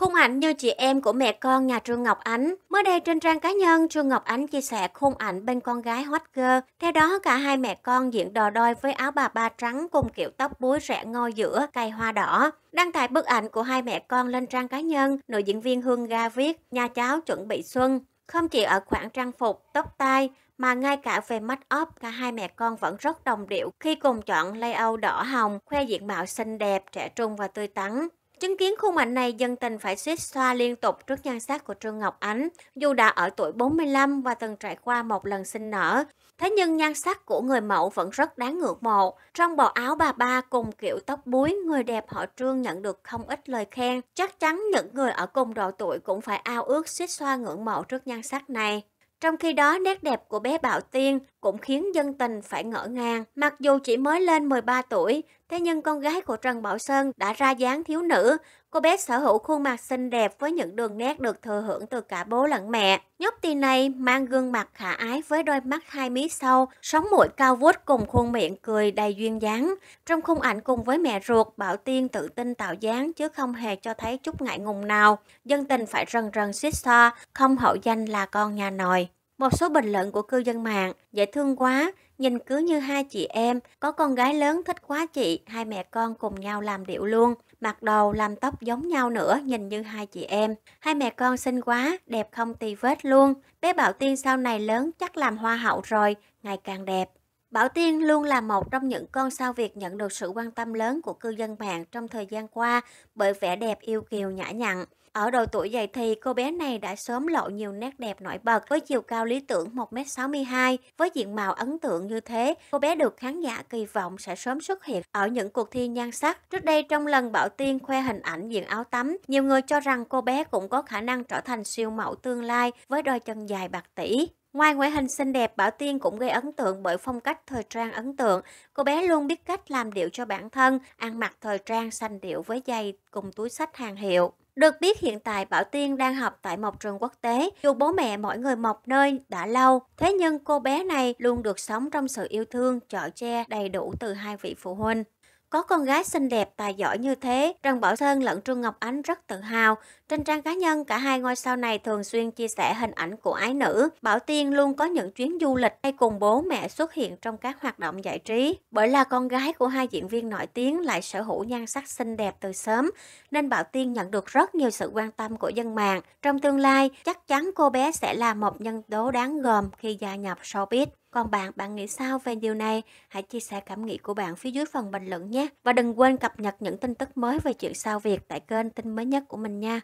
Khung ảnh như chị em của mẹ con nhà Trương Ngọc Ánh. Mới đây trên trang cá nhân, Trương Ngọc Ánh chia sẻ khung ảnh bên con gái Hot Girl. Theo đó, cả hai mẹ con diện đò đôi với áo bà ba trắng cùng kiểu tóc búi rẽ ngôi giữa, cây hoa đỏ. Đăng tải bức ảnh của hai mẹ con lên trang cá nhân, nữ diễn viên Hương Ga viết, nhà cháu chuẩn bị xuân. Không chỉ ở khoảng trang phục, tóc tai, mà ngay cả về mắt up cả hai mẹ con vẫn rất đồng điệu khi cùng chọn layout đỏ hồng, khoe diện mạo xinh đẹp, trẻ trung và tươi tắn. Chứng kiến khuôn mặt này, dân tình phải suýt xoa liên tục trước nhan sắc của Trương Ngọc Ánh, dù đã ở tuổi 45 và từng trải qua một lần sinh nở. Thế nhưng nhan sắc của người mẫu vẫn rất đáng ngưỡng mộ. Trong bộ áo bà ba cùng kiểu tóc búi, người đẹp họ Trương nhận được không ít lời khen. Chắc chắn những người ở cùng độ tuổi cũng phải ao ước suýt xoa ngưỡng mộ trước nhan sắc này. Trong khi đó, nét đẹp của bé Bảo Tiên cũng khiến dân tình phải ngỡ ngàng. Mặc dù chỉ mới lên 13 tuổi, Thế nhưng con gái của Trần Bảo Sơn đã ra dáng thiếu nữ. Cô bé sở hữu khuôn mặt xinh đẹp với những đường nét được thừa hưởng từ cả bố lẫn mẹ. Nhóc tì này mang gương mặt khả ái với đôi mắt hai mí sâu, sóng mũi cao vút cùng khuôn miệng cười đầy duyên dáng. Trong khung ảnh cùng với mẹ ruột, Bảo Tiên tự tin tạo dáng chứ không hề cho thấy chút ngại ngùng nào. Dân tình phải rần rần suýt xoa, không hậu danh là con nhà nòi. Một số bình luận của cư dân mạng, dễ thương quá, nhìn cứ như hai chị em, có con gái lớn thích quá chị, hai mẹ con cùng nhau làm điệu luôn, mặc đầu làm tóc giống nhau nữa, nhìn như hai chị em. Hai mẹ con xinh quá, đẹp không tì vết luôn, bé Bảo Tiên sau này lớn chắc làm hoa hậu rồi, ngày càng đẹp. Bảo Tiên luôn là một trong những con sao Việt nhận được sự quan tâm lớn của cư dân mạng trong thời gian qua bởi vẻ đẹp yêu kiều nhã nhặn. Ở độ tuổi dậy thì, cô bé này đã sớm lộ nhiều nét đẹp nổi bật với chiều cao lý tưởng 1m62. Với diện mạo ấn tượng như thế, cô bé được khán giả kỳ vọng sẽ sớm xuất hiện ở những cuộc thi nhan sắc. Trước đây trong lần Bảo Tiên khoe hình ảnh diện áo tắm, nhiều người cho rằng cô bé cũng có khả năng trở thành siêu mẫu tương lai với đôi chân dài bạc tỷ. Ngoài ngoại hình xinh đẹp, Bảo Tiên cũng gây ấn tượng bởi phong cách thời trang ấn tượng. Cô bé luôn biết cách làm điệu cho bản thân, ăn mặc thời trang xanh điệu với giày cùng túi sách hàng hiệu. Được biết hiện tại Bảo Tiên đang học tại một trường quốc tế, dù bố mẹ mỗi người mọc nơi đã lâu, thế nhưng cô bé này luôn được sống trong sự yêu thương, chở che đầy đủ từ hai vị phụ huynh. Có con gái xinh đẹp, tài giỏi như thế, Trần Bảo Sơn lẫn Trương Ngọc Ánh rất tự hào. Trên trang cá nhân, cả hai ngôi sao này thường xuyên chia sẻ hình ảnh của ái nữ. Bảo Tiên luôn có những chuyến du lịch hay cùng bố mẹ xuất hiện trong các hoạt động giải trí. Bởi là con gái của hai diễn viên nổi tiếng lại sở hữu nhan sắc xinh đẹp từ sớm, nên Bảo Tiên nhận được rất nhiều sự quan tâm của dân mạng. Trong tương lai, chắc chắn cô bé sẽ là một nhân tố đáng gồm khi gia nhập showbiz. Còn bạn, bạn nghĩ sao về điều này? Hãy chia sẻ cảm nghĩ của bạn phía dưới phần bình luận nhé. Và đừng quên cập nhật những tin tức mới về chuyện sao Việt tại kênh tin mới nhất của mình nha.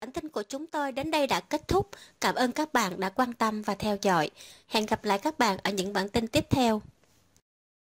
Bản tin của chúng tôi đến đây đã kết thúc. Cảm ơn các bạn đã quan tâm và theo dõi. Hẹn gặp lại các bạn ở những bản tin tiếp theo.